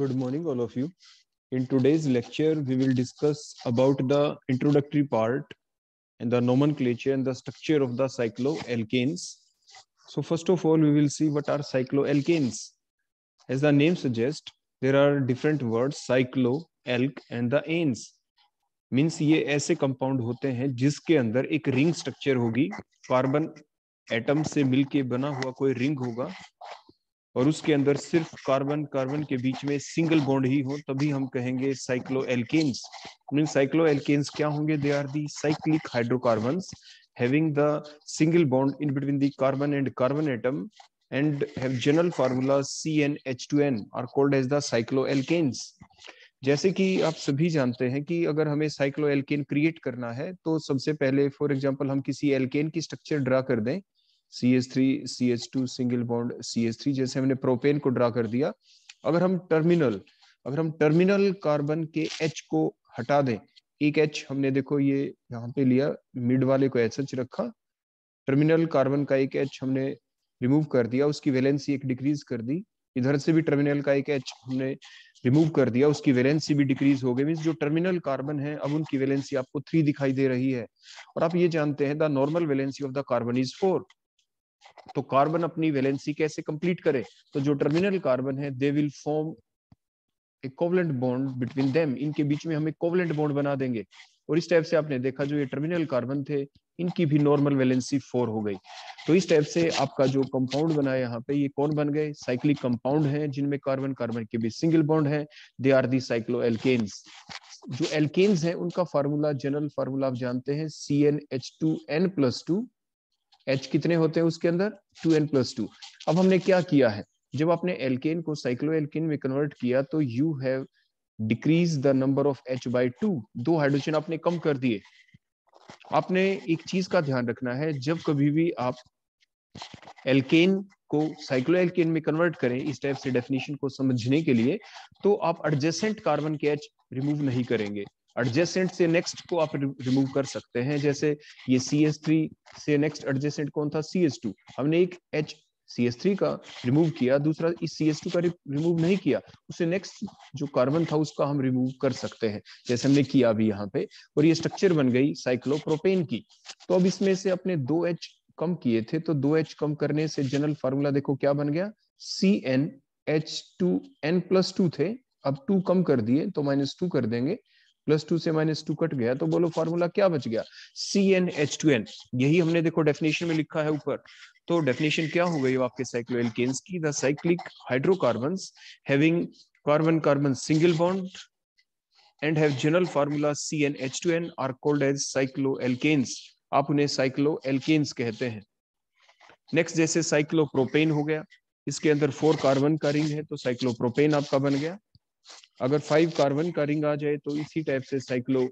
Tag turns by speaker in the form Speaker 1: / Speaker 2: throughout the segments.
Speaker 1: good morning all of you in today's lecture we will discuss about the introductory part and the nomenclature and the structure of the cycloalkanes so first of all we will see what are cycloalkanes as the name suggest there are different words cyclo alk and the anes means ye aise compound hote hain jiske andar ek ring structure hogi carbon atom se milke bana hua koi ring hoga और उसके अंदर सिर्फ carbon carbon के बीच में single bond ही हो तभी हम कहेंगे cyclo alkanes mean cyclo alkanes क्या होंगे they are the cyclic hydrocarbon between the carbon and carbon atom and have general formula C N H two N are called as the cyclo alkanes जैसे कि आप सभी जानते हैं कि अगर हमें साइक्लो एल्केन क्रिएट करना है तो सबसे पहले फॉर एग्जांपल हम किसी एल्केन की स्ट्रक्चर ड्रा कर दें C H three C H two single bond C H three जैसे हमने प्रोपेन को ड्रा कर दिया अगर हम टर्मिनल अगर हम टर्मिनल कार्बन के एच को हटा दें एक एच हमने देखो ये यहाँ पे लिया मिड वाले को एच एच रखा टर्मिनल कार्बन का एक एच हमने रिमूव कर दिया उसकी वैलेंसी एक डिक्रीज कर दी इधर से भी टर्मिनल का एक एच हमने रिमूव कर दिया उसकी वैलेंसी भी डिक्रीज हो गई मीन जो टर्मिनल कार्बन है अब उनकी वैलेंसी आपको थ्री दिखाई दे रही है और आप ये जानते हैं the normal valency of the carbon is four तो कार्बन अपनी वैलेंसी कैसे कंप्लीट करे तो जो टर्मिनल कार्बन है they will form a covalent bond between them इनके बीच में हम एक कोवलेंट बॉन्ड बना देंगे और इस टाइप से आपने देखा जो ये टर्मिनल कार्बन थे इनकी भी नॉर्मल वैलेंसी फोर हो गई तो इस टाइप से आपका जो कंपाउंड बना यहाँ पे ये कौन बन गए साइक्लिक कंपाउंड हैं जिनमें कार्बन कार्बन के बीच सिंगल बॉन्ड है they are the cyclo alkanes जो एल्केन्स हैं उनका फार्मूला जनरल फार्मूला आप जानते हैं C N H two N plus two H कितने होते हैं उसके अंदर टू एन प्लस टू अब हमने क्या किया है जब आपने एल्केन को साइक्लो एल्केन में कन्वर्ट किया तो you have decrease the number of H by two दो हाइड्रोजन आपने कम कर दिए आपने एक चीज का ध्यान रखना है जब कभी भी आप एल्केन को साइक्लो एल्केन में कन्वर्ट करें इस टाइप से डेफिनेशन को समझने के लिए तो आप एडजेसेंट कार्बन के एच रिमूव नहीं करेंगे एडजेसेंट से नेक्स्ट को आप रिमूव कर सकते हैं जैसे ये सी एस थ्री से नेक्स्ट एडजेसेंट कौन था सी एस टू हमने एक एच सी एस थ्री का रिमूव किया दूसरा इस सी एस टू का रिमूव नहीं किया उसे नेक्स्ट जो कार्बन था उसका हम रिमूव कर सकते हैं जैसे हमने किया अभी यहाँ पे और ये स्ट्रक्चर बन गई साइक्लोप्रोपेन की तो अब इसमें से अपने दो एच कम किए थे तो दो एच कम करने से जनरल फार्मूला देखो क्या बन गया C N H two N plus two थे अब टू कम कर दिए तो माइनस टू कर देंगे प्लस टू से माइनस टू कट गया तो बोलो फॉर्मूला क्या बच गया C N H two N यही हमने देखो डेफिनेशन में लिखा है ऊपर तो डेफिनेशन क्या हो गई आपके साइक्लो एल्केन्स की the cyclic hydrocarbons having carbon carbon single bond and have general C N H two N are called as cycloalkanes आप उन्हें साइक्लो एल्केन्स कहते हैं नेक्स्ट जैसे साइक्लोप्रोपेन हो गया इसके अंदर फोर कार्बन का रिंग है तो साइक्लोप्रोपेन आपका बन गया अगर फाइव कार्बन का रिंग आ जाए तो इसी टाइप से साइक्लो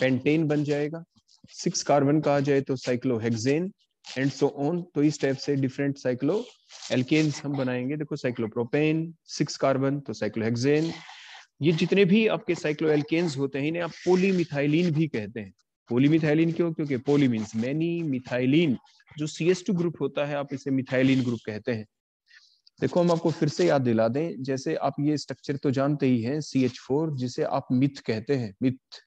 Speaker 1: पेंटेन बन जाएगा सिक्स कार्बन का आ जाए तो साइक्लो एंड सो ऑन तो इस टाइप से डिफरेंट साइक्लो एल्केन हम बनाएंगे देखो साइक्लोप्रोपेन सिक्स कार्बन तो साइक्लोहेक्सेन ये जितने भी आपके साइक्लो एल्केन्स होते हैं इन्हें आप पोलीमिथाइलिन भी कहते हैं पोलीमिथाइलिन क्यों क्योंकि पोली मीन्स मैनी मिथाइलिन जो सी ग्रुप होता है आप इसे मिथाइलिन ग्रुप कहते हैं देखो हम आपको फिर से याद दिला दें जैसे आप ये स्ट्रक्चर तो जानते ही हैं सी एच फोर जिसे आप मिथ कहते हैं मिथ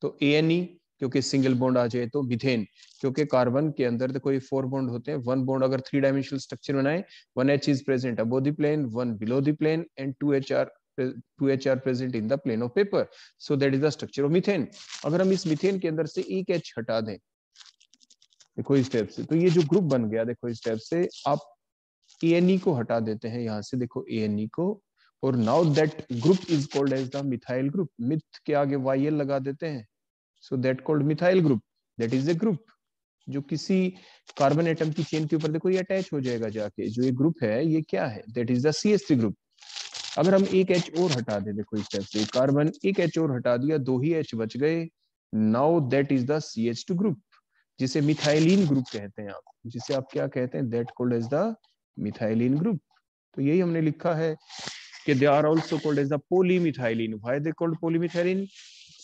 Speaker 1: तो ए एन ई क्योंकि सिंगल बॉन्ड आ जाए तो मिथेन क्योंकि कार्बन के अंदर देखो ये फोर बॉन्ड होते हैं वन बॉन्ड अगर थ्री डायमेंशनल स्ट्रक्चर बनाए one H is present above the plane one below the plane and two H are two H are present in the plane of paper so that is the structure of methane अगर हम इस methane के अंदर से एक H हटा दें देखो इस टाइप से तो ये जो ग्रुप बन गया देखो इस टाइप से आप ए एन ई को हटा देते हैं यहाँ से देखो ए एन ई को और now that group is called as the methyl group meth के आगे वाई एल लगा देते हैं so that called methyl group that is a group जो किसी कार्बन एटम की चेन के ऊपर देखो ये अटैच हो जाएगा जाके जो ये ग्रुप है ये क्या है that is the C S three group अगर हम एक एच और हटा दे देखो इस टाइप से कार्बन एक एच और हटा दिया दो ही एच बच गए now that is the C H two group जिसे मिथाइलिन ग्रुप कहते हैं आप जिसे आप क्या कहते हैं that called as the methylene group तो यही हमने लिखा है कि they are also called as the polymethylene why they called polymethylene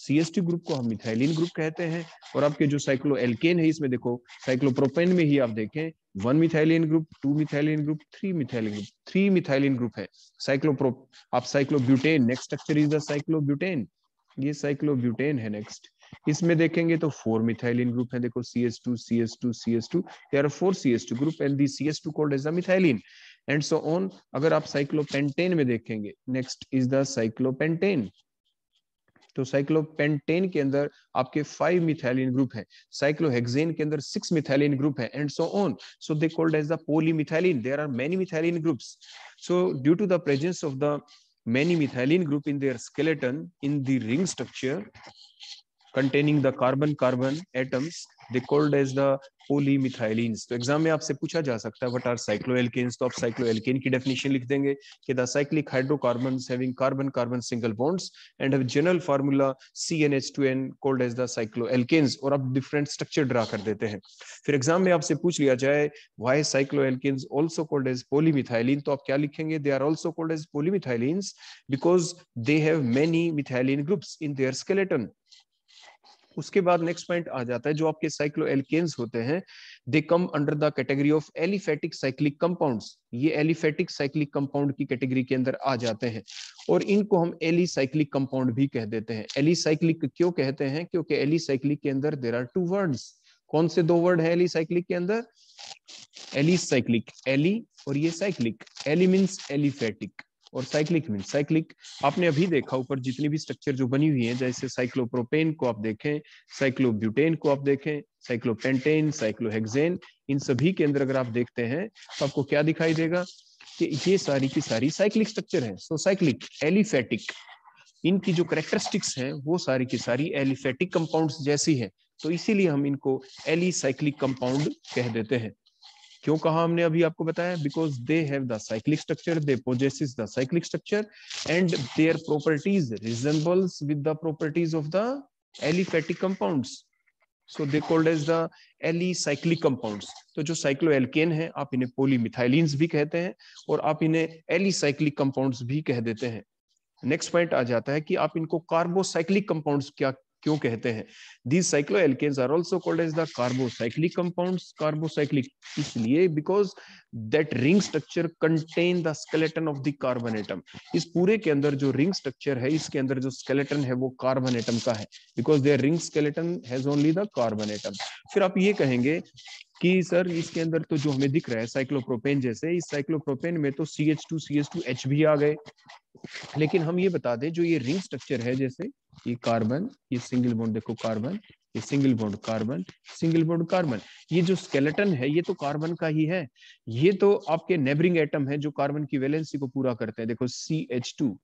Speaker 1: CST group को हम मिथाइलिन ग्रुप कहते हैं और आपके जो साइक्लो एल्केन है इसमें देखो साइक्लोप्रोपेन में ही आप देखें one methylene group two methylene group three methylene group three methylene group है साइक्लोप्रो आप cyclobutane next structure is the cyclobutane ये साइक्लोब्यूटेन है नेक्स्ट इसमें देखेंगे तो फोर मिथाइलिन ग्रुप है देखो C S two C S two C S two are four C S two group and C S two called is a and so on अगर आप cyclopentane में देखेंगे नेक्स्ट इज द साइक्लोपेंटेन तो cyclopentane के अंदर आपके five methylene group है cyclohexane के अंदर सिक्स मिथाइलिन ग्रुप है and so on so they called as the polymethylene there are many methylene groups so due to the presence of the many methylene group in their skeleton in the ring structure containing the carbon carbon atoms called as the poly polymethylenes तो exam में आपसे पूछा जा सकता है what are cycloalkenes तो आप cycloalkane की डेफिनेशन लिख देंगे कि the cyclic hydrocarbon having carbon carbon single bonds and have general formula C N H two CnH2n called as the cycloalkanes और आप डिफरेंट स्ट्रक्चर ड्रा कर देते हैं फिर एग्जाम में आपसे पूछ लिया जाए why cyclo cycloalkanes also called as polymethylene तो आप क्या लिखेंगे they are also called as polymethylenes because they have many methylene groups in their skeleton उसके बाद नेक्स्ट पॉइंट आ जाता है जो आपके साइक्लो एल्केन्स होते हैं they come under the category of aliphatic cyclic compounds ये एलिफेटिक साइक्लिक कंपाउंड की कैटेगरी के अंदर आ जाते हैं और इनको हम एलिसाइक्लिक कंपाउंड भी कह देते हैं एलिसाइक्लिक क्यों कहते हैं क्योंकि एलिसाइक्लिक के अंदर देर आर टू वर्ड्स कौन से दो वर्ड है एलिसाइक्लिक के अंदर एलिसाइक्लिक एली और ये साइक्लिक एलिमिन एलिफेटिक और साइक्लिक मीन साइक्लिक आपने अभी देखा ऊपर जितनी भी स्ट्रक्चर जो बनी हुई है जैसे साइक्लोप्रोपेन को आप देखें साइक्लोब्यूटेन को आप देखें साइक्लोपेंटेन साइक्लोहेक्सेन इन सभी के अंदर अगर आप देखते हैं तो आपको क्या दिखाई देगा कि ये सारी की सारी साइक्लिक स्ट्रक्चर है सो साइक्लिक एलिफेटिक इनकी जो करेक्टरिस्टिक्स है वो सारी की सारी एलिफेटिक कंपाउंड जैसी है तो इसीलिए हम इनको एलिसाइक्लिक कंपाउंड कह देते हैं क्यों कहा हमने अभी आपको बताया because they have the cyclic structure they possess the cyclic structure and their properties resembles with the properties of the aliphatic compounds so they called as the alicyclic compounds तो जो साइक्लो एल्केन है आप इन्हें पोलीमिथाइलिन्स भी कहते हैं और आप इन्हें एली साइक्लिक कंपाउंड्स भी कह देते हैं नेक्स्ट पॉइंट आ जाता है कि आप इनको कार्बोसाइक्लिक कंपाउंड्स क्या क्यों कहते हैं these cycloalkanes are also called as the carbocyclic compound carbocyclic इसलिए because that ring structure contain the skeleton of the carbon atom इस पूरे के अंदर जो रिंग स्ट्रक्चर है इसके अंदर जो स्केलेटन है वो कार्बन एटम का है because their ring skeleton has only the carbon atom फिर आप ये कहेंगे कि सर इसके अंदर तो जो हमें दिख रहा है साइक्लोप्रोपेन जैसे इस साइक्लोप्रोपेन में तो C H two C H two H भी आ गए लेकिन हम ये बता दें जो ये रिंग स्ट्रक्चर है जैसे ये कार्बन ये सिंगल बॉन्ड देखो कार्बन ये single bond carbon single bond carbon ये जो स्केलेटन है ये तो कार्बन का ही है ये तो आपके नेबरिंग एटम है जो कार्बन की वैलेंसी को पूरा करते हैं देखो सी एच टू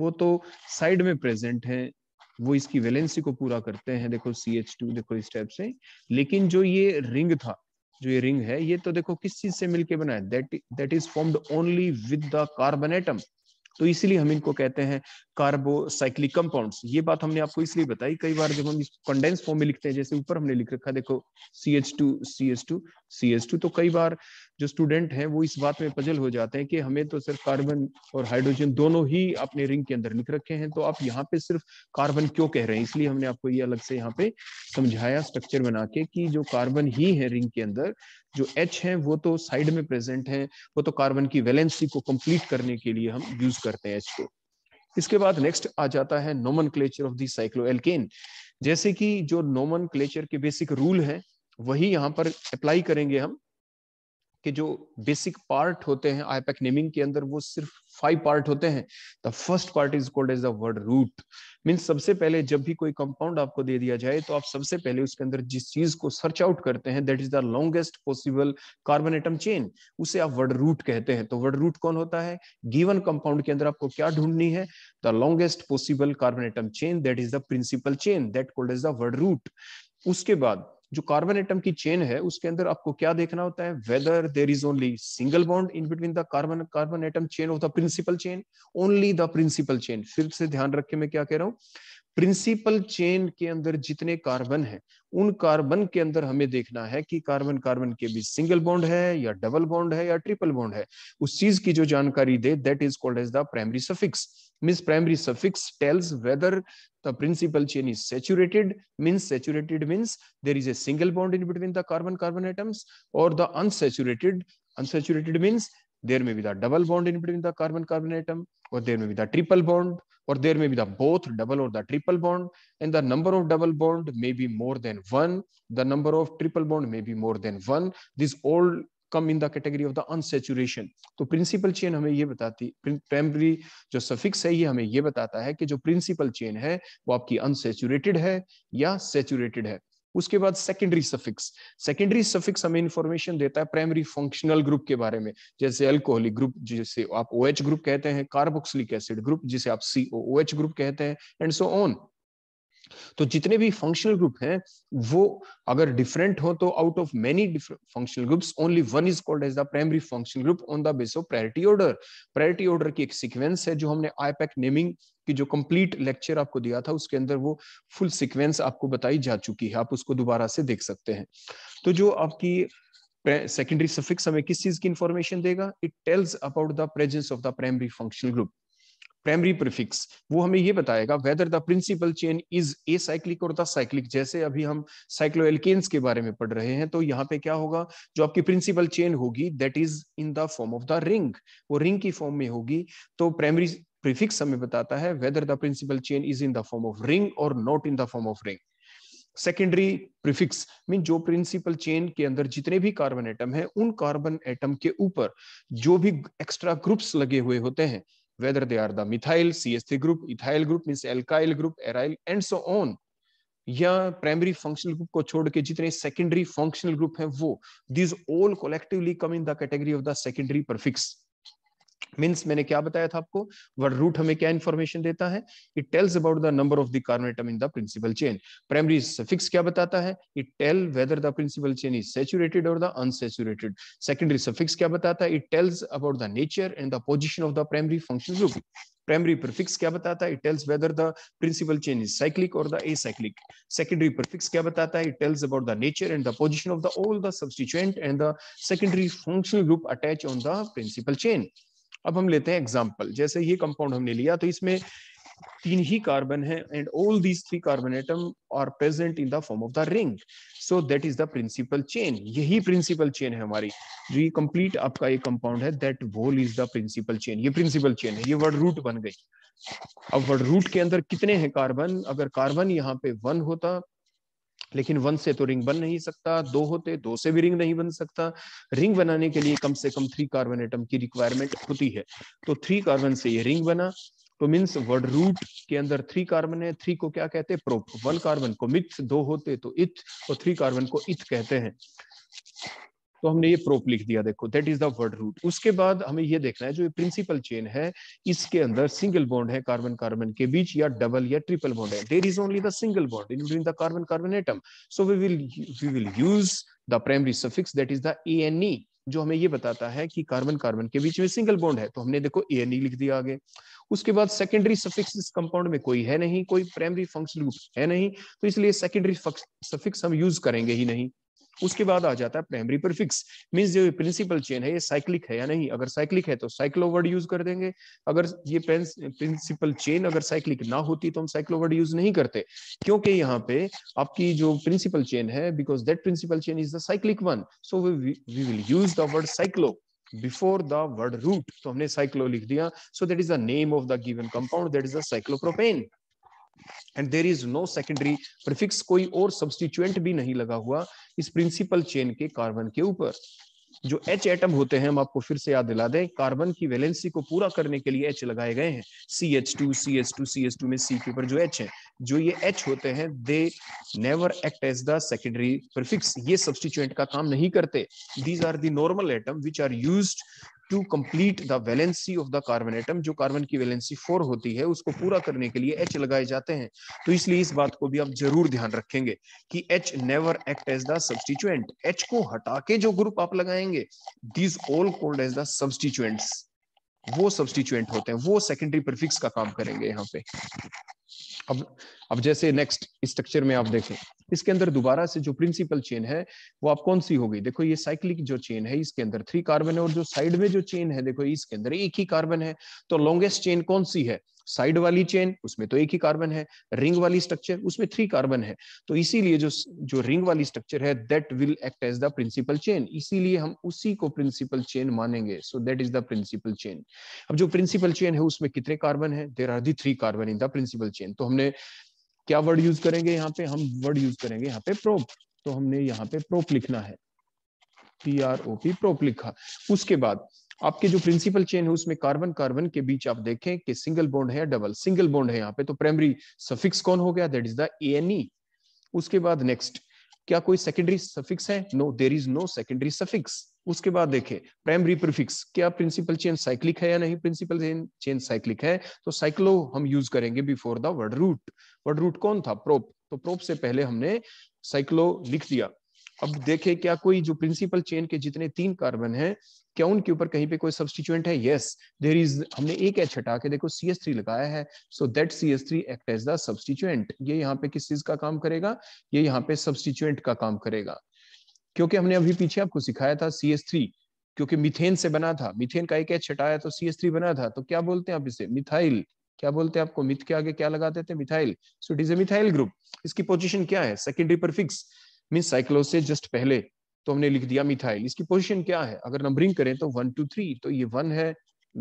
Speaker 1: वो तो साइड में प्रेजेंट है वो इसकी वैलेंसी को पूरा करते हैं देखो सी एच टू देखो इस टाइप से लेकिन जो ये रिंग था जो ये रिंग है ये तो देखो किस चीज से मिलके बना है that is formed only with the carbon atom तो इसीलिए हम इनको कहते हैं कार्बोसाइक्लिक कंपाउंड्स ये बात हमने आपको इसलिए बताई कई बार जब हम इस कंडेंस फॉर्म में लिखते हैं जैसे ऊपर हमने लिख रखा देखो C H two C H two C H two तो कई बार जो स्टूडेंट हैं वो इस बात में पजल हो जाते हैं कि हमें तो सिर्फ कार्बन और हाइड्रोजन दोनों ही अपने रिंग के अंदर लिख रखे हैं तो आप यहाँ पे सिर्फ कार्बन क्यों कह रहे हैं इसलिए हमने आपको ये अलग से यहाँ पे समझाया स्ट्रक्चर बना के कि जो कार्बन ही है रिंग के अंदर जो एच है वो तो साइड में प्रेजेंट है वो तो कार्बन की वैलेंसी को कंप्लीट करने के लिए हम यूज करते हैं एच को इसके बाद नेक्स्ट आ जाता है nomenclature of the alkane जैसे कि जो नोमन क्लेचर के बेसिक रूल है वही यहाँ पर अप्लाई करेंगे हम के जो बेसिक पार्ट होते हैं आईपैक नेमिंग के अंदर वो सिर्फ फाइव पार्ट होते हैं the first part is called as the word root mean सबसे पहले जब भी कोई कंपाउंड आपको दे दिया जाए तो आप सबसे पहले उसके अंदर जिस चीज को सर्च आउट करते हैं that is the longest possible carbon atom chain उसे आप वर्ड रूट कहते हैं तो वर्ड रूट कौन होता है गिवन कंपाउंड के अंदर आपको क्या ढूंढनी है the longest possible carbon atom chain that is the principal chain that called as the word root उसके बाद जो कार्बन एटम की चेन है उसके अंदर आपको क्या देखना होता है whether there is only single bond in between the carbon carbon atom chain of the principal chain only the principal chain फिर से ध्यान रखे मैं क्या कह रहा हूं प्रिंसिपल चेन के अंदर जितने कार्बन हैं उन कार्बन के अंदर हमें देखना है कि कार्बन कार्बन के बीच सिंगल बॉन्ड है या डबल बॉन्ड है या ट्रिपल बॉन्ड है उस चीज की जो जानकारी दे that is called as the primary suffix means primary suffix tells whether the principal chain is saturated means saturated means there is a single bond in between the carbon carbon items और the unsaturated unsaturated means there may be the double bond in between the carbon carbon atom or there may be the triple bond or there may be the both double or the triple bond and the number of double bond may be more than one the number of triple bond may be more than one this all come in the category of the unsaturation to principal chain hame ye batati primary jo suffix hai ye hame ye batata hai ki jo principal chain hai wo aapki unsaturated hai ya saturated hai उसके बाद secondary suffix secondary suffix हमें information देता है primary functional group के बारे में जैसे alcoholic group जिसे आप ओ OH ग्रुप कहते हैं कार्बोक्सिलिक एसिड ग्रुप जिसे आप सी ग्रुप कहते हैं एंड सो ऑन तो जितने भी फंक्शनल ग्रुप हैं वो अगर डिफरेंट हो तो out of many functional groups only one is called as the primary functional group on the base of priority order priority order की एक सीक्वेंस है जो हमने आईपैक नेमिंग की जो कंप्लीट लेक्चर आपको दिया था उसके अंदर वो फुल सीक्वेंस आपको बताई जा चुकी है आप उसको दोबारा से देख सकते हैं तो जो आपकी सेकेंडरी सफिक्स हमें किस चीज की इंफॉर्मेशन देगा it tells about the presence of the primary functional group primary prefix वो हमें ये बताएगा whether the principal chain is a cyclic और द साइक्लिक जैसे अभी हम साइक्लोएल्केन्स के बारे में पढ़ रहे हैं तो यहाँ पे क्या होगा जो आपकी प्रिंसिपल चेन होगी that is in the form of the ring वो रिंग की फॉर्म में होगी तो प्राइमरी प्रीफिक्स हमें बताता है whether the principal chain is in the form of ring और not in the form of ring secondary prefix mean जो प्रिंसिपल चेन के अंदर जितने भी कार्बन एटम हैं उन कार्बन एटम के ऊपर जो भी एक्स्ट्रा ग्रुप्स लगे हुए होते हैं whether they are the methyl CH3 group, ethyl group means alkyl group, aryl, and so on. या प्राइमरी फंक्शनल ग्रुप को छोड़ के जितने सेकेंडरी फंक्शनल ग्रुप हैं वो these all collectively come in the category of the secondary prefix means मैंने क्या बताया था आपको वर्ड रूट हमें क्या इन्फॉर्मेशन देता है it tells about the number of the carbon atom in the principal chain primary suffix क्या बताता है it tell whether the principal chain is saturated और द अनसेचुरेटेड सेकेंडरी सफिक्स क्या बताता है it tells about the nature and the position of the primary function group primary prefix क्या बताता है it tells whether the principal chain is cyclic और the acyclic secondary prefix क्या बताता है it tells about the nature and the position of the all the substituent and the secondary functional group attach on the principal chain अब हम लेते हैं example जैसे ये कंपाउंड हमने लिया तो इसमें तीन ही कार्बन है and all these three carbon atom are present in the form of the ring so that is the principal chain यही प्रिंसिपल चेन है हमारी जो ये कंप्लीट आपका ये कंपाउंड है that whole is the principal chain ये प्रिंसिपल चेन है ये वर्ड रूट बन गई अब वर्ड रूट के अंदर कितने हैं कार्बन अगर कार्बन यहाँ पे वन होता लेकिन वन से तो रिंग बन नहीं सकता दो होते दो से भी रिंग नहीं बन सकता रिंग बनाने के लिए कम से कम थ्री कार्बन एटम की रिक्वायरमेंट होती है तो थ्री कार्बन से ये रिंग बना तो मीन्स वर्ड रूट के अंदर थ्री कार्बन है थ्री को क्या कहते हैं प्रोप वन कार्बन को मिथ दो होते तो इथ और थ्री कार्बन को इथ कहते हैं तो हमने ये प्रोप लिख दिया देखो that is the word root उसके बाद हमें ये देखना है जो प्रिंसिपल चेन है इसके अंदर सिंगल बॉन्ड है कार्बन कार्बन के बीच या डबल या ट्रिपल बॉन्ड है there is only the single bond in between the carbon carbon atom so we will we will use the primary suffix that is the A N E जो हमें ये बताता है कि कार्बन कार्बन के बीच में single bond है तो हमने देखो ए एन ई लिख दिया आगे उसके बाद सेकेंडरी सफिक्स इस कंपाउंड में कोई है नहीं कोई प्राइमरी फंक्शन है नहीं तो इसलिए सेकेंडरी सफिक्स हम यूज करेंगे ही नहीं उसके बाद आ जाता है प्राइमरी प्रिफिक्स मीन जो प्रिंसिपल चेन है ये साइक्लिक है या नहीं अगर साइक्लिक है तो साइक्लो वर्ड यूज कर देंगे अगर ये प्रिंसिपल चेन अगर साइक्लिक ना होती तो हम साइक्लो वर्ड यूज नहीं करते क्योंकि यहाँ पे आपकी जो प्रिंसिपल चेन है because that principal chain is the cyclic one so we will use the word cyclo before the word root तो हमने साइक्लो लिख दिया so that is the name of the given compound that is the cyclopropane and there is no secondary prefix कोई और substituent भी नहीं लगा हुआ इस प्रिंसिपल चेन के कार्बन के ऊपर जो एच एटम होते हैं हम आपको फिर से याद दिला दें कार्बन की वैलेंसी को पूरा करने के लिए एच लगाए गए हैं C H two C H two C H two में सी के ऊपर जो एच है जो ये एच होते हैं they never act as the secondary prefix ये सब्सटीट्यूएंट का काम नहीं करते these are the normal atom which are use to complete the valency of the carbon atom जो कार्बन की वैलेंसी फोर होती है उसको पूरा करने के लिए एच लगाए जाते हैं तो इसलिए इस बात को भी आप जरूर ध्यान रखेंगे कि H never act as the substituent H को हटा के जो ग्रुप आप लगाएंगे these all called as the substituents वो सब्सटीचुएंट होते हैं वो सेकेंडरी प्रिफिक्स का काम करेंगे यहाँ पे अब अब जैसे नेक्स्ट स्ट्रक्चर में आप देखें इसके अंदर दोबारा से जो प्रिंसिपल चेन है वो आप कौन सी हो गई देखो ये साइक्लिक जो चेन है इसके अंदर थ्री कार्बन है और जो साइड में जो चेन है देखो इसके अंदर एक ही कार्बन है तो लॉन्गेस्ट चेन कौन सी है साइड वाली चेन उसमें तो एक ही कार्बन है रिंग वाली स्ट्रक्चर उसमें थ्री कार्बन है तो इसीलिए जो जो रिंग वाली स्ट्रक्चर है that will act as the principal chain इसीलिए हम उसी को प्रिंसिपल चेन मानेंगे so that is the principal chain अब जो प्रिंसिपल चेन है उसमें कितने कार्बन है there are the three carbon in the principal chain तो हमने क्या वर्ड यूज करेंगे यहाँ पे हम वर्ड यूज करेंगे यहाँ पे प्रोप तो हमने यहाँ पे प्रोप लिखना है P R O P prop लिखा उसके बाद आपके जो प्रिंसिपल चेन है उसमें कार्बन कार्बन के बीच आप देखें कि सिंगल बॉन्ड है या डबल सिंगल बॉन्ड है यहाँ पे तो प्राइमरी सफिक्स कौन हो गया दैट इज द ए उसके बाद नेक्स्ट क्या कोई सेकेंडरी सफिक्स है no there is no secondary suffix उसके बाद देखें प्राइमरी प्रिफिक्स क्या प्रिंसिपल चेन साइक्लिक है या नहीं प्रिंसिपल चेन साइक्लिक है तो साइक्लो हम यूज करेंगे before the word root word root कौन था प्रोप तो प्रोप से पहले हमने साइक्लो लिख दिया अब देखें क्या कोई जो प्रिंसिपल चेन के जितने तीन कार्बन हैं क्या उनके ऊपर कहीं पे कोई सब्सटीट्यूएंट है यस देर इज हमने एक एच हटा के देखो सी एस थ्री लगाया है so that C S three act as the substituent ये यहाँ पे किस चीज का काम करेगा ये यहाँ पे सब्सटीट्यूएंट का काम करेगा क्योंकि हमने अभी पीछे आपको सिखाया था सी एस थ्री क्योंकि मिथेन से बना था मिथेन का एक एच हटाया तो सी एस थ्री बना था तो क्या बोलते हैं आप इसे मिथाइल क्या बोलते हैं आपको मिथ के आगे क्या लगा देते हैं methyl so it is a methyl group इसकी पोजिशन क्या है सेकेंडरी पर फिक्स मीन साइक्लोज से जस्ट पहले तो हमने लिख दिया मिथाइल इसकी पोजीशन क्या है अगर नंबरिंग करें तो वन टू थ्री तो ये वन है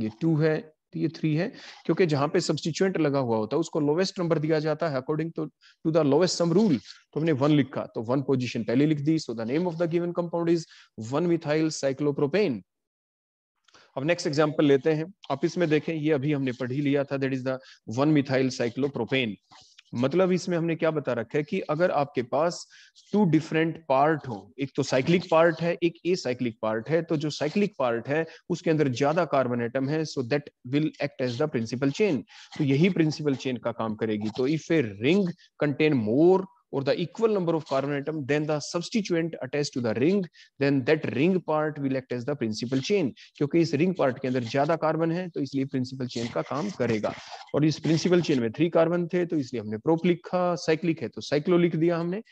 Speaker 1: ये टू है तो ये थ्री है क्योंकि जहां पे सब्सटीच्यूएंट लगा हुआ होता है उसको लोवेस्ट नंबर दिया जाता है according to to the lowest sum rule तो हमने वन लिखा तो वन पोजिशन पहले लिख दी so the name of the given compound is one methyl cyclopropane अब नेक्स्ट एग्जांपल लेते हैं आप इसमें देखें ये अभी हमने पढ़ ही लिया था that is the one methyl cyclopropane मतलब इसमें हमने क्या बता रखा है कि अगर आपके पास टू डिफरेंट पार्ट हो एक तो साइक्लिक पार्ट है एक ए साइक्लिक पार्ट है तो जो साइक्लिक पार्ट है उसके अंदर ज्यादा कार्बन एटम है so that will act as the principal chain तो यही प्रिंसिपल चेन का काम करेगी तो if a ring contain more or the equal number of carbon atom, then the substituent attached to the ring, then that ring part will act as the principal chain. kyunki is ring part ke andar zyada carbon hai to isliye principal chain ka kaam karega aur is principal chain mein three carbon the to isliye humne prop likha cyclic hai to cyclo likh diya humne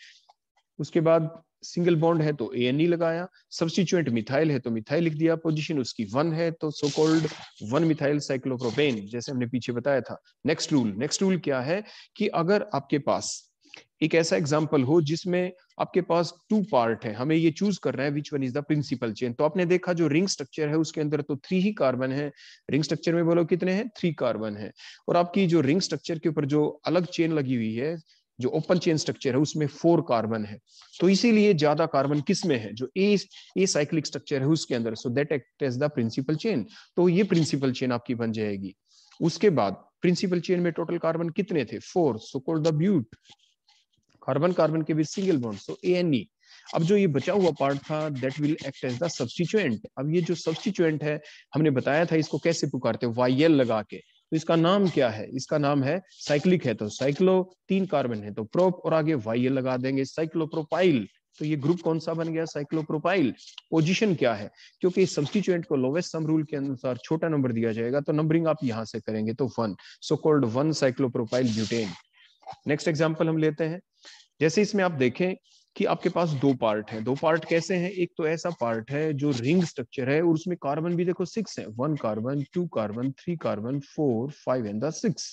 Speaker 1: uske baad single bond है तो ए N ई लगाया substituent methyl है तो methyl लिख दिया position उसकी one है तो so called one methyl cyclopropane जैसे हमने पीछे बताया था नेक्स्ट रूल नेक्स्ट रूल क्या है कि अगर आपके पास एक ऐसा एग्जाम्पल हो जिसमें आपके पास टू पार्ट है हमें ये चूज करना है which one is the principal chain तो आपने देखा जो रिंग स्ट्रक्चर है उसके अंदर तो थ्री ही कार्बन है रिंग स्ट्रक्चर में बोलो कितने हैं थ्री कार्बन है और आपकी जो रिंग स्ट्रक्चर के ऊपर जो अलग चेन लगी हुई है जो ओपन चेन स्ट्रक्चर है उसमें फोर कार्बन है तो इसीलिए ज्यादा कार्बन किस में है जो ए ए साइक्लिक स्ट्रक्चर है उसके अंदर so that act as the principal chain तो ये प्रिंसिपल चेन आपकी बन जाएगी उसके बाद प्रिंसिपल चेन में टोटल कार्बन कितने थे four so called the but carbon carbon के बीच single bond so A N E अब जो ये बचा हुआ पार्ट था that will act as the substituent अब ये जो सब्सटीचुएंट है हमने बताया था इसको कैसे पुकारते वाई एल लगा के तो इसका नाम क्या है इसका नाम है साइक्लिक है तो साइक्लो तीन कार्बन है तो प्रोप और आगे वाई एल लगा देंगे साइक्लोप्रोपाइल तो ये ग्रुप कौन सा बन गया साइक्लोप्रोपाइल पोजीशन क्या है क्योंकि सब्सटीट्यूएंट को लोवेस्ट सम रूल के अनुसार छोटा नंबर दिया जाएगा तो नंबरिंग आप यहां से करेंगे तो one so called one cyclopropyl butane next example हम लेते हैं जैसे इसमें आप देखें कि आपके पास दो पार्ट है दो पार्ट कैसे हैं एक तो ऐसा पार्ट है जो रिंग स्ट्रक्चर है और उसमें कार्बन भी देखो सिक्स है one carbon two carbon three carbon four five and six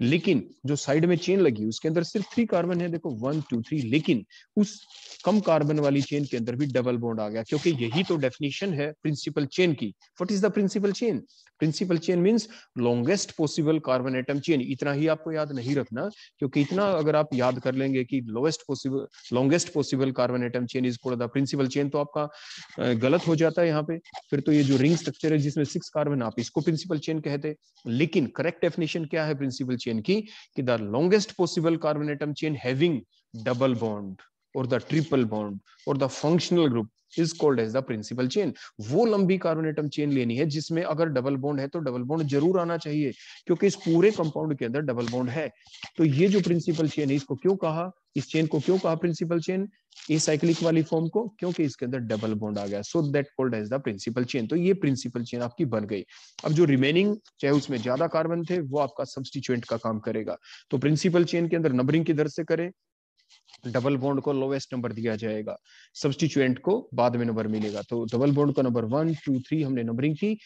Speaker 1: लेकिन जो साइड में चेन लगी उसके अंदर सिर्फ थ्री कार्बन है देखो वन टू थ्री लेकिन उस कम कार्बन वाली चेन के अंदर भी डबल बॉन्ड आ गया क्योंकि यही तो डेफिनेशन है प्रिंसिपल चेन की what is the principal chain principal chain means longest possible carbon atom chain इतना ही आपको याद नहीं रखना क्योंकि इतना अगर आप याद कर लेंगे कि lowest possible longest possible carbon atom chain is called the principal chain तो आपका गलत हो जाता है यहाँ पे फिर तो ये जो रिंग स्ट्रक्चर है जिसमें सिक्स कार्बन आप इसको प्रिंसिपल चेन कहते लेकिन करेक्ट डेफिनेशन क्या है प्रिंसिपल possible chain की कि the longest possible carbon atom chain having double bond or the triple bond or the functional group is called as the principal chain वो लंबी कार्बन एटम चेन लेनी है जिसमें अगर डबल बॉन्ड है तो डबल बॉन्ड जरूर आना चाहिए क्योंकि इस पूरे कंपाउंड के अंदर डबल बॉन्ड है तो ये जो प्रिंसिपल चेन है इसको क्यों कहा इस चेन को क्यों कहा प्रिंसिपल चेन ए साइक्लिक वाली फॉर्म को क्योंकि इसके अंदर डबल बॉन्ड आ गया so that called as the principal chain तो ये प्रिंसिपल चेन आपकी बन गई अब जो रिमेनिंग चाहे उसमें ज्यादा कार्बन थे वो आपका सब्सटीचुएंट का काम करेगा तो प्रिंसिपल चेन के अंदर नंबरिंग की दर से करें डबल बॉन्ड को लोवेस्ट नंबर दिया जाएगा सब्सटीचुएंट को बाद में नंबर मिलेगा तो डबल बॉन्ड का नंबर वन टू थ्री हमने नंबरिंग की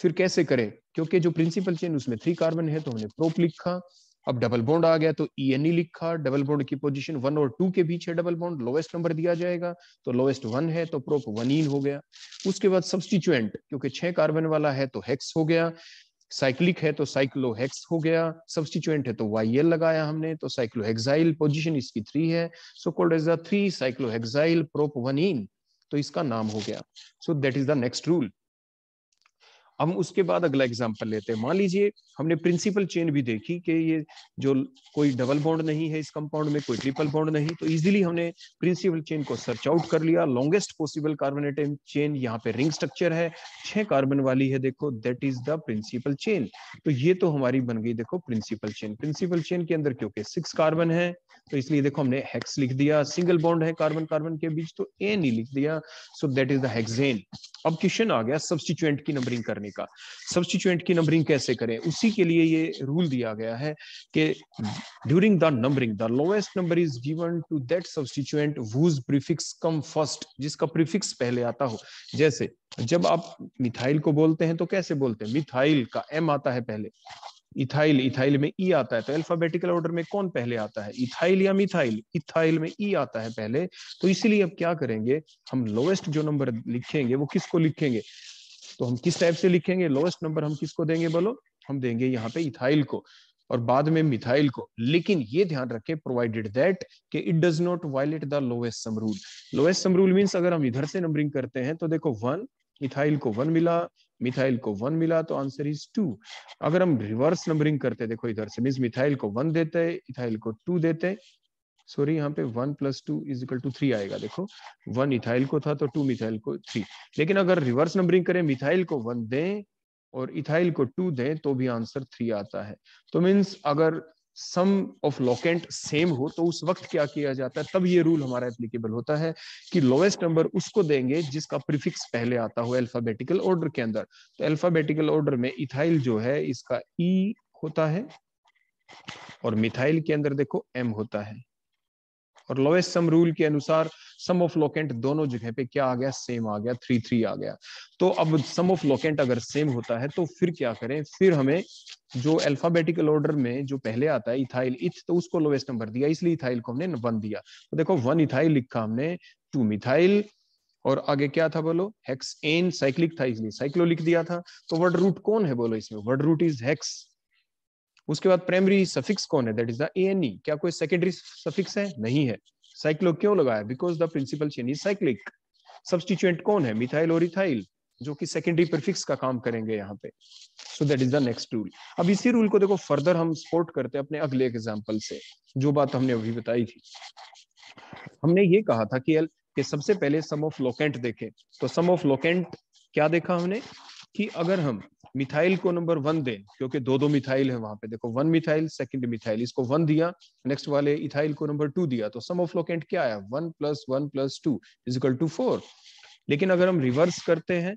Speaker 1: फिर कैसे करें क्योंकि जो प्रिंसिपल चेन उसमें थ्री कार्बन है तो हमने प्रोप लिखा अब डबल बॉन्ड आ गया तो ई एन ई लिखा डबल बॉन्ड की पोजीशन वन और टू के बीच है डबल बॉन्ड लोवेस्ट नंबर दिया जाएगा तो लोवेस्ट वन है तो प्रोप वन वनीन हो गया उसके बाद सब्सटीचुएंट क्योंकि छह कार्बन वाला है तो हेक्स हो गया साइक्लिक है तो साइक्लोहेक्स हो गया सब्सटीट्यूएंट है तो वाई एल लगाया हमने तो साइक्लोहेक्साइल पोजीशन इसकी थ्री है so called as the three cyclohexyl prop one ene तो इसका नाम हो गया so that is the next rule हम उसके बाद अगला एग्जाम्पल लेते हैं मान लीजिए हमने प्रिंसिपल चेन भी देखी कि ये जो कोई डबल बॉन्ड नहीं है इस कंपाउंड में कोई ट्रिपल बॉन्ड नहीं तो इजीली हमने प्रिंसिपल चेन को सर्च आउट कर लिया लॉन्गेस्ट पॉसिबल कार्बोनेट चेन यहाँ पे रिंग स्ट्रक्चर है छह कार्बन वाली है देखो that is the principal chain तो ये तो हमारी बन गई देखो प्रिंसिपल चेन प्रिंसिपल चेन के अंदर क्योंकि सिक्स कार्बन है तो इसलिए देखो हमने हेक्स लिख दिया सिंगल बॉन्ड है कार्बन कार्बन के बीच तो ए नहीं लिख दिया so that is the hexane अब क्वेश्चन आ गया सब्सटीट्यूएंट की नंबरिंग करने का सब्सटीट्यूएंट की नंबरिंग कैसे करें उसी के लिए ये रूल दिया गया है कि during the numbering the lowest number is given to that substituent whose prefix come first जिसका प्रीफिक्स पहले आता हो जैसे जब आप मिथाइल को बोलते हैं तो कैसे बोलते हैं मिथाइल का एम आता है पहले इथाइल इथाइल में ई आता है तो अल्फाबेटिकल ऑर्डर में कौन पहले आता है इथाइल या मिथाइल इथाइल में ई आता है पहले तो इसीलिए अब क्या करेंगे हम लोएस्ट जो नंबर लिखेंगे वो किसको लिखेंगे तो हम किस टाइप से लिखेंगे लोएस्ट नंबर हम किसको देंगे बोलो हम देंगे यहाँ पे इथाइल को और बाद में मिथाइल को लेकिन ये ध्यान रखें प्रोवाइडेड दैट कि it does not violate the lowest sum rule lowest sum rule means अगर हम इधर से नंबरिंग करते हैं तो देखो वन इथाइल को वन मिला मिथाइल को वन मिला तो आंसर इज टू अगर हम रिवर्स नंबरिंग करते देखो इधर से मीन मिथाइल को वन देते हैं इथाइल को टू देते हैं सॉरी यहाँ पे one plus two is equal to three आएगा देखो वन इथाइल को था तो टू मिथाइल को थ्री लेकिन अगर रिवर्स नंबरिंग करें मिथाइल को वन दें और इथाइल को टू दें तो भी आंसर थ्री आता है तो मीन्स अगर सम ऑफ लॉकेंट सेम हो तो उस वक्त क्या किया जाता है तब ये रूल हमारा एप्लीकेबल होता है कि लोवेस्ट नंबर उसको देंगे जिसका प्रीफिक्स पहले आता हो अल्फाबेटिकल ऑर्डर के अंदर तो अल्फाबेटिकल ऑर्डर में इथाइल जो है इसका ई e होता है और मिथाइल के अंदर देखो एम होता है और लोवेस्ट सम रूल के अनुसार सम ऑफ लोकेंट दोनों जगह पे क्या आ गया सेम आ गया थ्री थ्री आ गया तो अब सम ऑफ लोकेंट अगर सेम होता है तो फिर क्या करें फिर हमें जो अल्फाबेटिकल ऑर्डर में जो पहले आता है इथाइल इथ तो उसको लोवेस्ट नंबर दिया इसलिए इथाइल को हमने वन दिया तो देखो वन इथाइल लिखा हमने टू मिथाइल और आगे क्या था बोलो हेक्स एन साइक्लिक था इसलिए साइक्लो लिख दिया था तो वर्ड रूट कौन है बोलो इसमें वर्ड रूट इज हेक्स उसके बाद प्राइमरी सफिक्स कौन है that is the A N E क्या कोई सेकेंडरी सफिक्स है नहीं है साइक्लो क्यों लगाया because the principal chain is cyclic substituent कौन है मिथाइल और इथाइल जो कि सेकेंडरी प्रिफिक्स का काम करेंगे यहाँ पे so that is the next rule अब इसी रूल को देखो फर्दर हम सपोर्ट करते हैं अपने अगले एग्जाम्पल से जो बात हमने अभी बताई थी हमने ये कहा था कि एल कि सबसे पहले सम ऑफ लोकेंट देखें तो सम ऑफ लोकेंट क्या देखा हमने कि अगर हम मिथाइल को नंबर वन दें क्योंकि दो दो मिथाइल है वहां पे देखो वन मिथाइल सेकंड मिथाइल इसको वन दिया नेक्स्ट वाले इथाइल को नंबर टू दिया तो सम ऑफ लोकेंट क्या आया one plus one plus two is equal to four लेकिन अगर हम रिवर्स करते हैं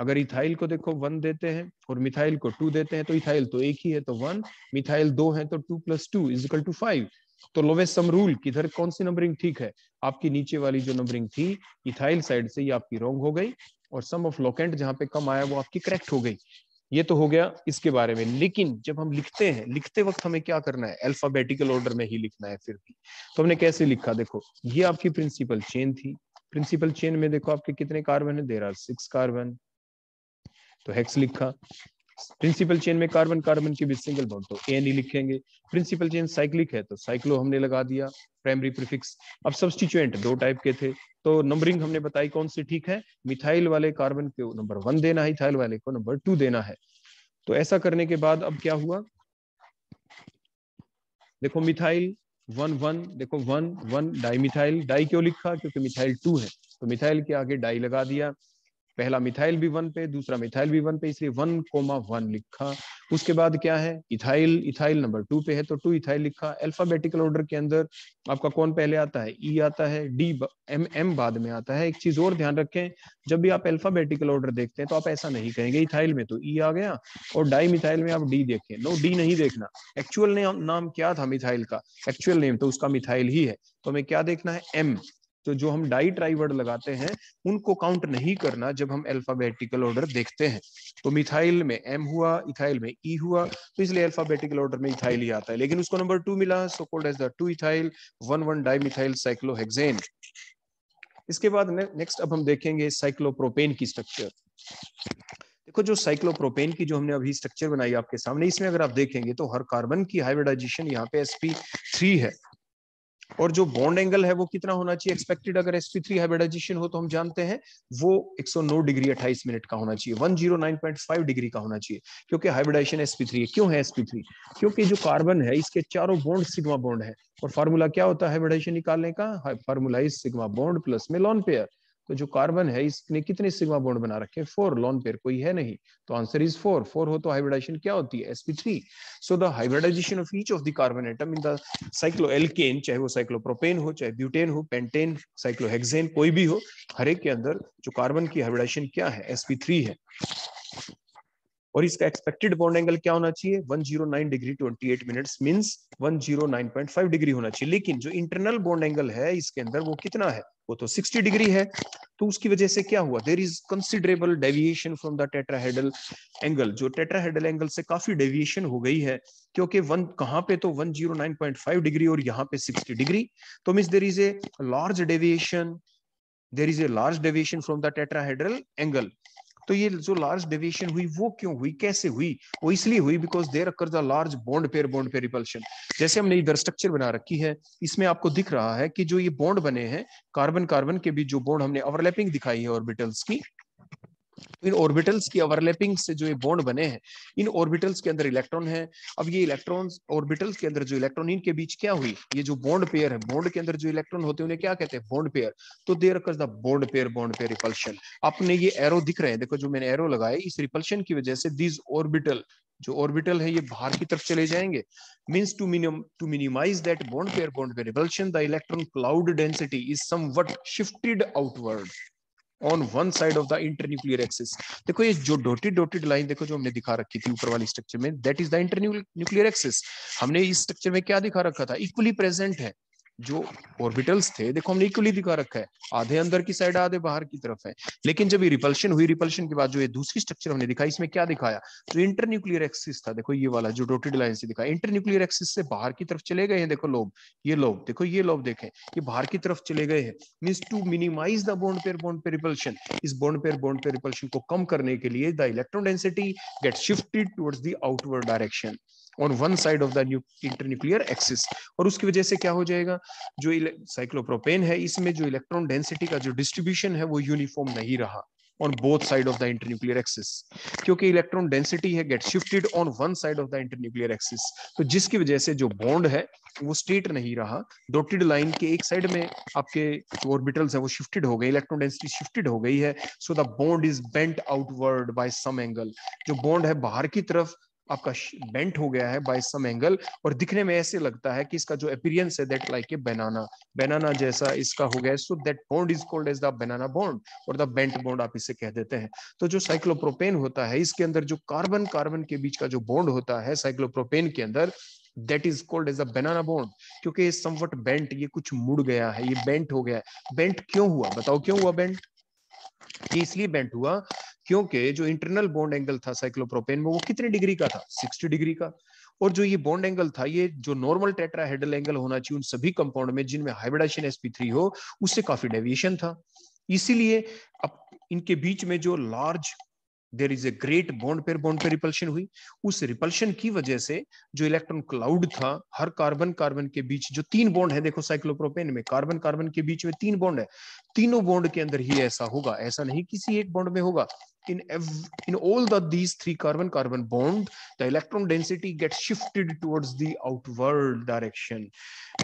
Speaker 1: अगर इथाइल को देखो वन देते हैं और मिथाइल को टू देते हैं तो इथाइल तो एक ही है तो वन मिथाइल दो है तो two plus two is equal to five तो लोवे सम रूल किधर कौन सी नंबरिंग ठीक है आपकी नीचे वाली जो नंबरिंग थी इथाइल साइड से ये आपकी रॉन्ग हो गई और सम ऑफ लोकेंट जहाँ पे कम आया वो आपकी करेक्ट हो गई ये तो हो गया इसके बारे में लेकिन जब हम लिखते हैं लिखते वक्त हमें क्या करना है अल्फाबेटिकल ऑर्डर में ही लिखना है फिर भी तो हमने कैसे लिखा देखो ये आपकी प्रिंसिपल चेन थी प्रिंसिपल चेन में देखो आपके कितने कार्बन है देर आर सिक्स कार्बन तो हेक्स लिखा प्रिंसिपल चेन में कार्बन कार्बन के बीच सिंगल बॉन्ड तो ए लिखेंगे प्रिंसिपल चेन साइक्लिक है तो साइक्लो हमने लगा दिया प्राइमरी प्रीफिक्स अब सब्सटीचुएंट दो टाइप के थे तो नंबरिंग हमने बताई कौन से ठीक है मिथाइल वाले कार्बन को नंबर वन देना है इथाइल वाले को नंबर टू देना है तो ऐसा करने के बाद अब क्या हुआ देखो मिथाइल वन वन देखो one one di methyl di क्यों लिखा क्योंकि मिथाइल टू है तो मिथाइल के आगे डाई लगा दिया पहला मिथाइल भी वन पे दूसरा मिथाइल भी वन पे इसलिए वन कोमा वन लिखा उसके बाद क्या है इथाइल इथाइल नंबर टू पे है तो टू इथाइल लिखा अल्फाबेटिकल ऑर्डर के अंदर आपका कौन पहले आता है ई e आता है डी एम एम बाद में आता है एक चीज और ध्यान रखें जब भी आप अल्फाबेटिकल ऑर्डर देखते हैं तो आप ऐसा नहीं कहेंगे इथाइल में तो ई e आ गया और डाई मिथाइल में आप डी देखें नो डी नहीं देखना एक्चुअल नाम क्या था मिथाइल का एक्चुअल नेम तो उसका मिथाइल ही है तो हमें क्या देखना है एम तो जो हम डाई ट्राइवर्ड लगाते हैं उनको काउंट नहीं करना जब हम अल्फाबेटिकल ऑर्डर देखते हैं तो मिथाइल में एम हुआ इथाइल में ई e हुआ तो इसलिए अल्फाबेटिकल ऑर्डर में इथाइल ही आता है लेकिन उसको नंबर टू मिला so called as the two ethyl one one di methyl cyclohexane इसके बाद ने, नेक्स्ट अब हम देखेंगे साइक्लोप्रोपेन की स्ट्रक्चर देखो जो साइक्लोप्रोपेन की जो हमने अभी स्ट्रक्चर बनाई आपके सामने इसमें अगर आप देखेंगे तो हर कार्बन की हाइब्रिडाइजेशन यहाँ पे sp3 है और जो बॉन्ड एंगल है वो कितना होना चाहिए एक्सपेक्टेड अगर sp3 थ्री हाइब्रिडाइजेशन हो तो हम जानते हैं वो 109 डिग्री 28 मिनट का होना चाहिए 109.5 डिग्री का होना चाहिए क्योंकि हाइब्रिडाइजेशन sp3 है क्यों है sp3 क्योंकि जो कार्बन है इसके चारों बॉन्ड सिग्मा बॉन्ड है और फार्मूला क्या होता है हाइब्रिडाइजेशन निकालने का formula is sigma bond plus मेलॉन पेयर तो जो कार्बन है इसने कितने सिग्मा बॉन्ड बना रखे फोर लॉन पेयर कोई है नहीं तो आंसर इज फोर फोर हो तो हाइब्रिडाइजेशन क्या होती है SP three so the hybridisation of each of the carbon atom in the cyclo alkane चाहे वो साइक्लोप्रोपेन हो चाहे ब्यूटेन हो पेंटेन साइक्लोहेक्सेन कोई भी हो हर एक के अंदर जो कार्बन की हाइब्रिडाइजेशन क्या है एसपी थ्री है और इसका एक्सपेक्टेड बॉन्ड एंगल क्या होना चाहिए 109 डिग्री 28 मिनट्स मींस 109.5 डिग्री होना चाहिए लेकिन जो इंटरनल बॉन्ड एंगल है इसके अंदर वो कितना है वो तो 60 डिग्री है तो उसकी वजह से क्या हुआ there is considerable deviation from the tetrahedral angle जो टेट्राहेडल एंगल से काफी डेविएशन हो गई है क्योंकि वन कहां पे तो 109.5 डिग्री और यहाँ पे 60 डिग्री तो means there is a large deviation there is a large deviation from the tetrahedral angle तो ये जो लार्ज डेविएशन हुई वो क्यों हुई कैसे हुई वो इसलिए हुई because there occur the large bond pair bond pair repulsion जैसे हमने इधर स्ट्रक्चर बना रखी है इसमें आपको दिख रहा है कि जो ये बॉन्ड बने हैं कार्बन कार्बन के बीच जो बॉन्ड हमने ओवरलैपिंग दिखाई है ऑर्बिटल्स की इन ऑर्बिटल्स की ओवरलैपिंग से जो ये बॉन्ड बने हैं इन ऑर्बिटल्स के अंदर इलेक्ट्रॉन है अब ये इलेक्ट्रॉन्स ऑर्बिटल्स के अंदर जो इलेक्ट्रॉन इनके बीच क्या हुई ये जो बॉन्ड पेयर है बॉन्ड के अंदर जो इलेक्ट्रॉन होते हैं उन्हें क्या कहते हैं बॉन्ड पेयर तो there occur the bond pair bond pair repulsion अपने ये एरो दिख रहे हैं देखो जो मैंने एरो लगाए इस रिपल्शन की वजह से दिज ऑर्बिटल जो ऑर्बिटल है ये बाहर की तरफ चले जाएंगे means to minim to minimise that bond pair bond pair repulsion the electron cloud density is somewhat shifted outward on one side of the internuclear axis देखो ये जो डोटेड डोटेड लाइन देखो जो हमने दिखा रखी थी ऊपर वाली स्ट्रक्चर में that is the internuclear axis हमने इस स्ट्रक्चर में क्या दिखा रखा था इक्वली प्रेजेंट है जो ऑर्बिटल्स थे देखो हमने इक्वली दिखा रखा है आधे अंदर की साइड आधे बाहर की तरफ है लेकिन जब ये रिपल्शन हुई रिपल्शन के बाद जो ये दूसरी स्ट्रक्चर हमने दिखाई इसमें क्या दिखाया तो इंटर न्यूक्लियर एक्सिस था देखो ये वाला जो डोटेड लाइन से दिखा इंटर न्यूक्लियर एक्सिस से बाहर की तरफ चले गए हैं देखो लोब ये लोब देखो ये लोब देखे ये बाहर की तरफ चले गए हैं mean to minimize the bond pair bond pair repulsion इस bond pair bond pair repulsion को कम करने के लिए the electron density get shifted towards the outward direction on one side of the internuclear axis और उसकी वजह से क्या हो जाएगा जो साइक्लोप्रोपेन है इसमें जो इलेक्ट्रॉन डेंसिटी का जो डिस्ट्रीब्यूशन है वो यूनिफॉर्म नहीं रहा on both side of the internuclear axis क्योंकि इलेक्ट्रॉन डेंसिटी है get shifted on one side of the internuclear axis तो जिसकी वजह से जो बॉन्ड है वो स्टेट नहीं रहा डॉटेड लाइन के एक साइड में आपके ऑर्बिटल्स है वो शिफ्टेड हो गए इलेक्ट्रॉन डेंसिटी शिफ्टेड हो गई है so the bond is bent outward by some angle जो बॉन्ड है बाहर की तरफ आपका बेंट हो गया है बाय सम एंगल और दिखने में ऐसे लगता है कि इसका जो अपीरियंस है दैट लाइक ए बनाना बनाना जैसा इसका हो गया so that bond is called as the banana bond और द बेंट बॉन्ड आप इसे कह देते हैं तो जो साइक्लोप्रोपेन होता है इसके अंदर जो कार्बन कार्बन के बीच का जो बॉन्ड होता है साइक्लोप्रोपेन के अंदर that is called as a banana bond क्योंकि ये समवट बेंट ये कुछ मुड़ गया है ये बेंट हो गया है बेंट क्यों हुआ बताओ क्यों हुआ बेंट ये इसलिए बेंट हुआ क्योंकि जो इंटरनल बॉन्ड एंगल था साइक्लोप्रोपेन में वो कितने डिग्री का था 60 डिग्री का और जो ये बॉन्ड एंगल था ये जो नॉर्मल टेट्राहेडल एंगल होना चाहिए उन सभी कंपाउंड में जिनमें हाइब्रिडाइजेशन एसपी हो उससे काफी डेविएशन था इसीलिए अब इनके बीच में जो large there is a great bond pair bond pair repulsion हुई उस रिपल्शन की वजह से जो इलेक्ट्रॉन क्लाउड था हर कार्बन कार्बन के बीच जो तीन बॉन्ड है देखो साइक्लोप्रोपेन में कार्बन कार्बन के बीच में तीन बॉन्ड है तीनों बॉन्ड के अंदर ही ऐसा होगा ऐसा नहीं किसी एक बॉन्ड में होगा in ev- in all the these three carbon carbon bond the electron density gets shifted towards the outward direction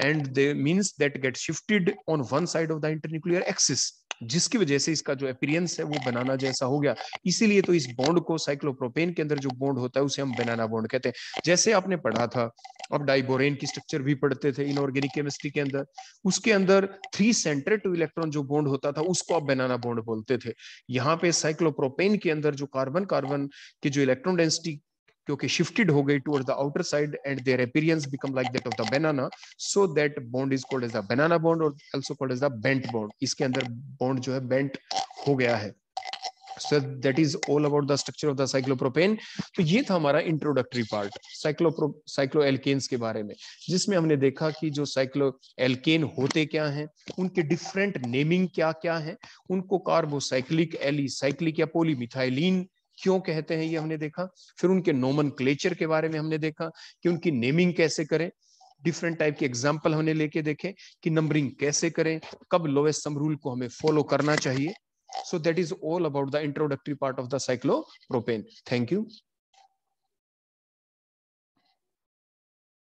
Speaker 1: and the means that gets shifted on one side of the internuclear axis जिसकी वजह से इसका जो appearance है वो बनाना जैसा हो गया इसीलिए तो इस बॉन्ड को साइक्लोप्रोपेन के अंदर जो बॉन्ड होता है उसे हम बनाना बॉन्ड कहते हैं जैसे आपने पढ़ा था अब डाइबोरेन की स्ट्रक्चर भी पढ़ते थे इनऑर्गेनिक केमिस्ट्री के अंदर उसके अंदर थ्री सेंटर टू इलेक्ट्रॉन जो बॉन्ड होता था उसको आप बनाना बॉन्ड बोलते थे यहाँ पे साइक्लोप्रोपेन डोमेन के अंदर जो कार्बन कार्बन की जो इलेक्ट्रॉन डेंसिटी क्योंकि शिफ्टेड हो गई towards the outer side and their appearance become like that of the banana so that bond is called as the banana bond और also called as the bent bond इसके अंदर bond जो है bent हो गया है so that is all about the structure of the cyclopropane तो ये था हमारा introductory part cyclopro cycloalkanes के बारे में जिसमें हमने देखा कि जो साइक्लो एल्केन होते क्या हैं उनके डिफरेंट नेमिंग क्या क्या है उनको कार्बोसाइक्लिक एली साइक्लिक या पोलीमिथाइलिन क्यों कहते हैं ये हमने देखा फिर उनके नोमन के बारे में हमने देखा कि उनकी नेमिंग कैसे करें डिफरेंट टाइप के एग्जाम्पल हमने लेके देखे कि नंबरिंग कैसे करें कब लोवेस्ट सम रूल को हमें फॉलो करना चाहिए So that is all about the introductory part of the cyclopropane. Thank you.